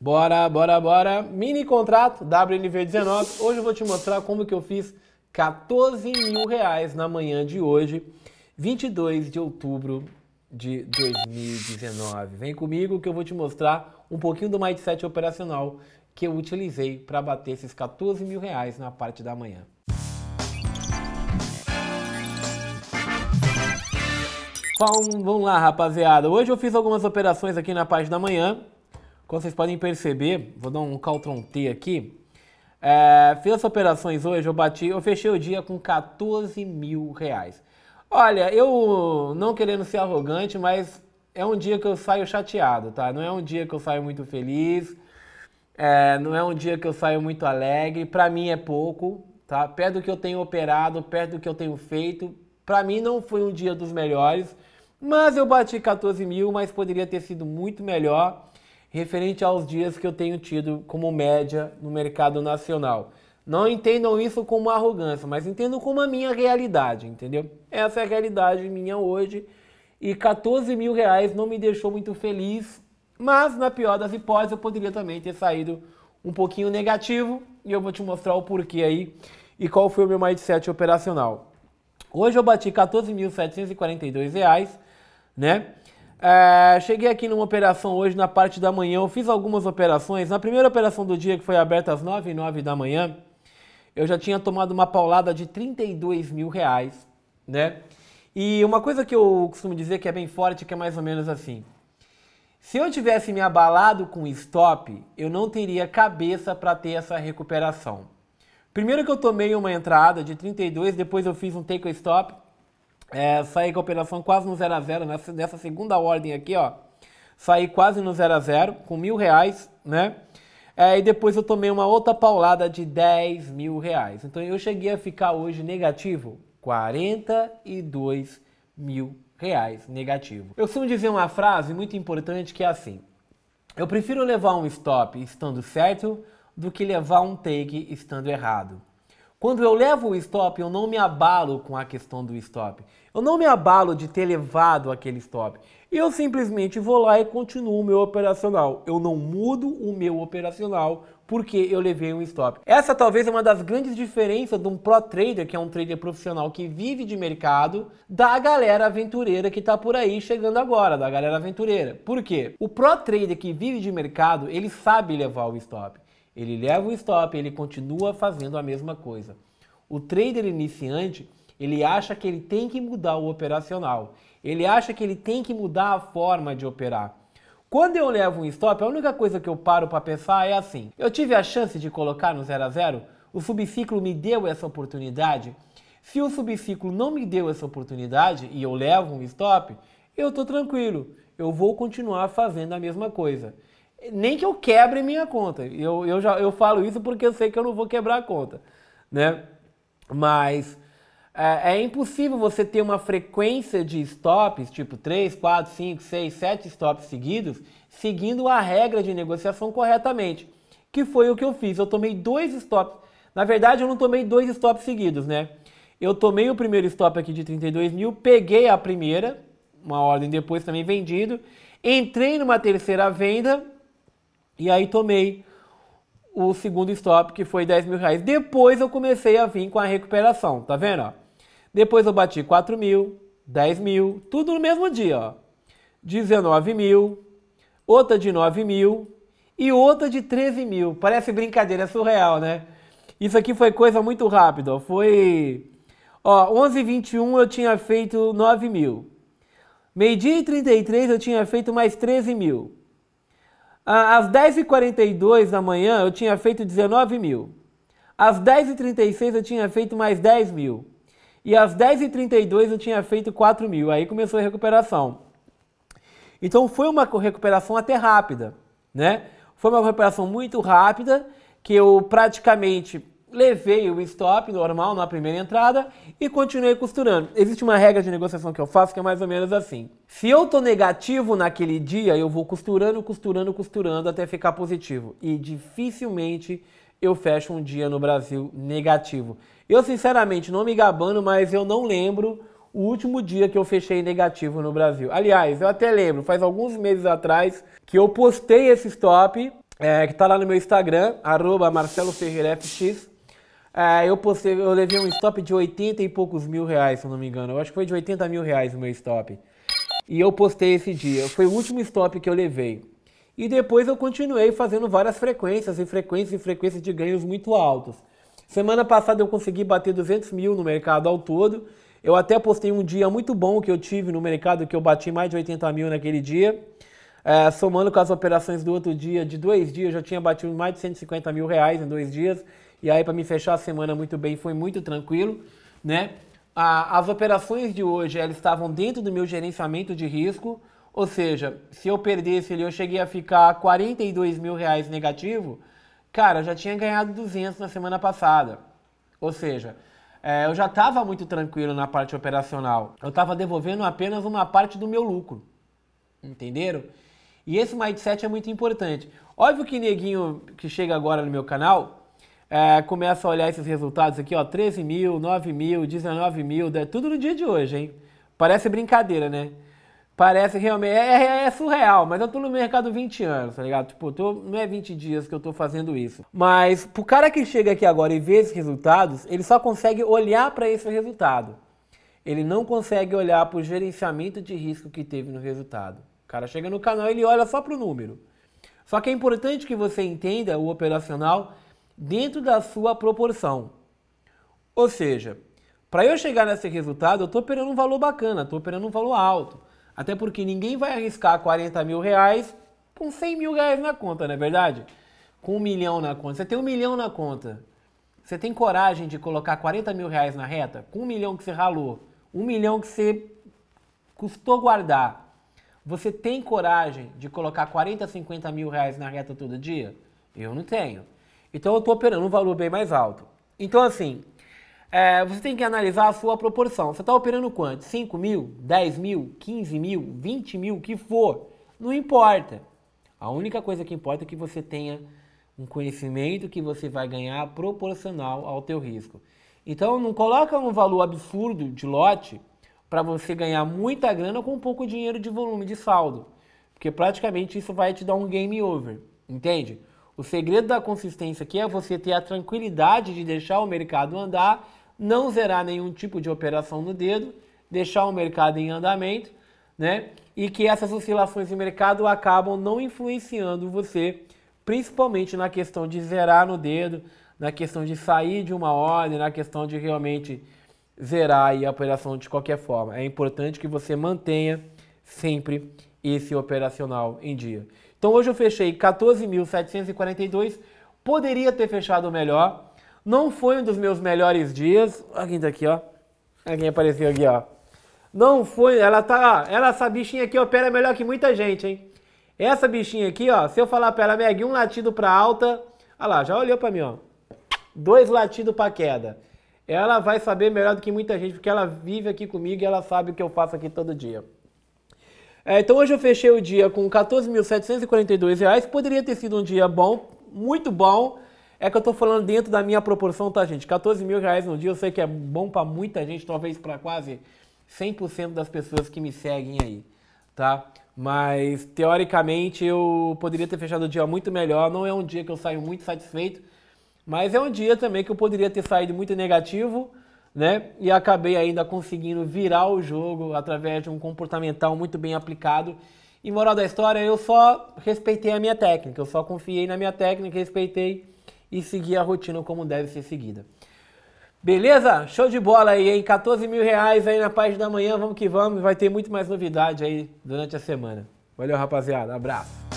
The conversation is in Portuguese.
Bora, bora, bora. Mini contrato WNV19. Hoje eu vou te mostrar como que eu fiz 14 mil reais na manhã de hoje, 22 de outubro de 2019. Vem comigo que eu vou te mostrar um pouquinho do mindset operacional que eu utilizei para bater esses 14 mil reais na parte da manhã. Bom, vamos lá, rapaziada. Hoje eu fiz algumas operações aqui na parte da manhã como vocês podem perceber, vou dar um Caltron T aqui. É, fiz as operações hoje, eu bati, eu fechei o dia com 14 mil reais. Olha, eu não querendo ser arrogante, mas é um dia que eu saio chateado, tá? Não é um dia que eu saio muito feliz, é, não é um dia que eu saio muito alegre. Para mim é pouco, tá? Perto do que eu tenho operado, perto do que eu tenho feito. Para mim não foi um dia dos melhores, mas eu bati 14 mil, mas poderia ter sido muito melhor referente aos dias que eu tenho tido como média no mercado nacional. Não entendam isso como arrogância, mas entendam como a minha realidade, entendeu? Essa é a realidade minha hoje. E 14 mil reais não me deixou muito feliz, mas na pior das hipóteses eu poderia também ter saído um pouquinho negativo e eu vou te mostrar o porquê aí e qual foi o meu mindset operacional. Hoje eu bati 14.742 reais, né? É, cheguei aqui numa operação hoje na parte da manhã, eu fiz algumas operações. Na primeira operação do dia, que foi aberta às 9 e 9 da manhã, eu já tinha tomado uma paulada de 32 mil reais, né? E uma coisa que eu costumo dizer que é bem forte, que é mais ou menos assim. Se eu tivesse me abalado com stop, eu não teria cabeça para ter essa recuperação. Primeiro que eu tomei uma entrada de 32, depois eu fiz um take stop é, sair com a operação quase no 0 a 0 nessa, nessa segunda ordem aqui, ó. Saí quase no 0 a 0 com mil reais, né? É, e depois eu tomei uma outra paulada de 10 mil reais. Então eu cheguei a ficar hoje negativo 42 mil reais negativo. Eu costumo dizer uma frase muito importante que é assim: Eu prefiro levar um stop estando certo do que levar um take estando errado. Quando eu levo o stop, eu não me abalo com a questão do stop. Eu não me abalo de ter levado aquele stop. Eu simplesmente vou lá e continuo o meu operacional. Eu não mudo o meu operacional porque eu levei um stop. Essa talvez é uma das grandes diferenças de um pro trader, que é um trader profissional que vive de mercado, da galera aventureira que está por aí chegando agora, da galera aventureira. Por quê? O pro trader que vive de mercado, ele sabe levar o stop. Ele leva o stop, ele continua fazendo a mesma coisa. O trader iniciante, ele acha que ele tem que mudar o operacional. Ele acha que ele tem que mudar a forma de operar. Quando eu levo um stop, a única coisa que eu paro para pensar é assim: eu tive a chance de colocar no 0 a 0? O subciclo me deu essa oportunidade? Se o subciclo não me deu essa oportunidade e eu levo um stop, eu estou tranquilo, eu vou continuar fazendo a mesma coisa nem que eu quebre minha conta. Eu, eu, já, eu falo isso porque eu sei que eu não vou quebrar a conta, né? Mas é, é impossível você ter uma frequência de stops, tipo 3, 4, 5, 6, 7 stops seguidos, seguindo a regra de negociação corretamente, que foi o que eu fiz. Eu tomei dois stops. Na verdade, eu não tomei dois stops seguidos, né? Eu tomei o primeiro stop aqui de 32 mil, peguei a primeira, uma ordem depois também vendido, entrei numa terceira venda e aí tomei o segundo stop, que foi 10 mil reais. Depois eu comecei a vir com a recuperação, tá vendo? Depois eu bati 4 mil, 10 mil, tudo no mesmo dia, 19 mil, outra de 9 mil e outra de 13 mil. Parece brincadeira, é surreal, né? Isso aqui foi coisa muito rápida, foi... Ó, 11h21 eu tinha feito 9 mil. Meio-dia e 33 eu tinha feito mais 13 mil. Às 10h42 da manhã eu tinha feito 19 mil. Às 10h36 eu tinha feito mais 10 mil. E às 10h32 eu tinha feito 4 mil. Aí começou a recuperação. Então foi uma recuperação até rápida, né? Foi uma recuperação muito rápida que eu praticamente levei o stop normal na primeira entrada e continuei costurando. Existe uma regra de negociação que eu faço que é mais ou menos assim. Se eu tô negativo naquele dia, eu vou costurando, costurando, costurando até ficar positivo. E dificilmente eu fecho um dia no Brasil negativo. Eu sinceramente não me gabando, mas eu não lembro o último dia que eu fechei negativo no Brasil. Aliás, eu até lembro, faz alguns meses atrás, que eu postei esse stop, é, que tá lá no meu Instagram, arroba Marcelo Ferreira FX, é, eu, postei, eu levei um stop de 80 e poucos mil reais, se eu não me engano. Eu acho que foi de 80 mil reais o meu stop. E eu postei esse dia. Foi o último stop que eu levei. E depois eu continuei fazendo várias frequências e frequências e frequências de ganhos muito altos. Semana passada eu consegui bater 200 mil no mercado ao todo. Eu até postei um dia muito bom que eu tive no mercado, que eu bati mais de 80 mil naquele dia. É, somando com as operações do outro dia, de dois dias, eu já tinha batido mais de 150 mil reais em dois dias. E aí, para me fechar a semana muito bem, foi muito tranquilo, né? as operações de hoje, elas estavam dentro do meu gerenciamento de risco, ou seja, se eu perdesse ele, eu cheguei a ficar 42 mil reais negativo, cara, eu já tinha ganhado 200 na semana passada. Ou seja, é, eu já estava muito tranquilo na parte operacional. Eu estava devolvendo apenas uma parte do meu lucro. Entenderam? E esse mindset é muito importante. Óbvio que neguinho que chega agora no meu canal é, começa a olhar esses resultados aqui, ó, 13 mil, 9 mil, 19 mil, é tudo no dia de hoje, hein? Parece brincadeira, né? Parece realmente, é, é, é surreal, mas eu tô no mercado 20 anos, tá ligado? Tipo, tô, não é 20 dias que eu tô fazendo isso. Mas pro cara que chega aqui agora e vê esses resultados, ele só consegue olhar para esse resultado. Ele não consegue olhar pro gerenciamento de risco que teve no resultado. O cara chega no canal, ele olha só pro número. Só que é importante que você entenda o operacional dentro da sua proporção. Ou seja, para eu chegar nesse resultado, eu estou operando um valor bacana, estou operando um valor alto. Até porque ninguém vai arriscar 40 mil reais com 100 mil reais na conta, não é verdade? Com um milhão na conta. Você tem um milhão na conta. Você tem coragem de colocar 40 mil reais na reta? Com um milhão que você ralou, um milhão que você custou guardar. Você tem coragem de colocar 40, 50 mil reais na reta todo dia? Eu não tenho. Então eu estou operando um valor bem mais alto. Então assim, é, você tem que analisar a sua proporção. Você está operando quanto? 5 mil, 10 mil, 15 mil, 20 mil, o que for. Não importa. A única coisa que importa é que você tenha um conhecimento que você vai ganhar proporcional ao teu risco. Então não coloca um valor absurdo de lote para você ganhar muita grana com pouco dinheiro de volume de saldo. Porque praticamente isso vai te dar um game over, entende? O segredo da consistência aqui é você ter a tranquilidade de deixar o mercado andar, não zerar nenhum tipo de operação no dedo, deixar o mercado em andamento, né? E que essas oscilações de mercado acabam não influenciando você, principalmente na questão de zerar no dedo, na questão de sair de uma ordem, na questão de realmente zerar a operação de qualquer forma. É importante que você mantenha sempre esse operacional em dia. Então hoje eu fechei 14.742, poderia ter fechado melhor. Não foi um dos meus melhores dias. Alguém quem tá aqui, ó. Alguém quem apareceu aqui, ó. Não foi, ela tá, ela, essa bichinha aqui opera melhor que muita gente, hein? Essa bichinha aqui, ó, se eu falar pra ela, Meg, um latido pra alta, olha lá, já olhou pra mim, ó. Dois latidos pra queda. Ela vai saber melhor do que muita gente, porque ela vive aqui comigo e ela sabe o que eu faço aqui todo dia. É, então hoje eu fechei o dia com 14.742 reais. Poderia ter sido um dia bom, muito bom. É que eu estou falando dentro da minha proporção, tá, gente? 14 mil reais no dia, eu sei que é bom para muita gente, talvez para quase 100% das pessoas que me seguem aí, tá? Mas, teoricamente, eu poderia ter fechado o dia muito melhor. Não é um dia que eu saio muito satisfeito, mas é um dia também que eu poderia ter saído muito negativo né? E acabei ainda conseguindo virar o jogo através de um comportamental muito bem aplicado. E moral da história, eu só respeitei a minha técnica, eu só confiei na minha técnica, respeitei e segui a rotina como deve ser seguida. Beleza? Show de bola aí, hein? 14 mil reais aí na página da manhã, vamos que vamos. Vai ter muito mais novidade aí durante a semana. Valeu, rapaziada. Abraço.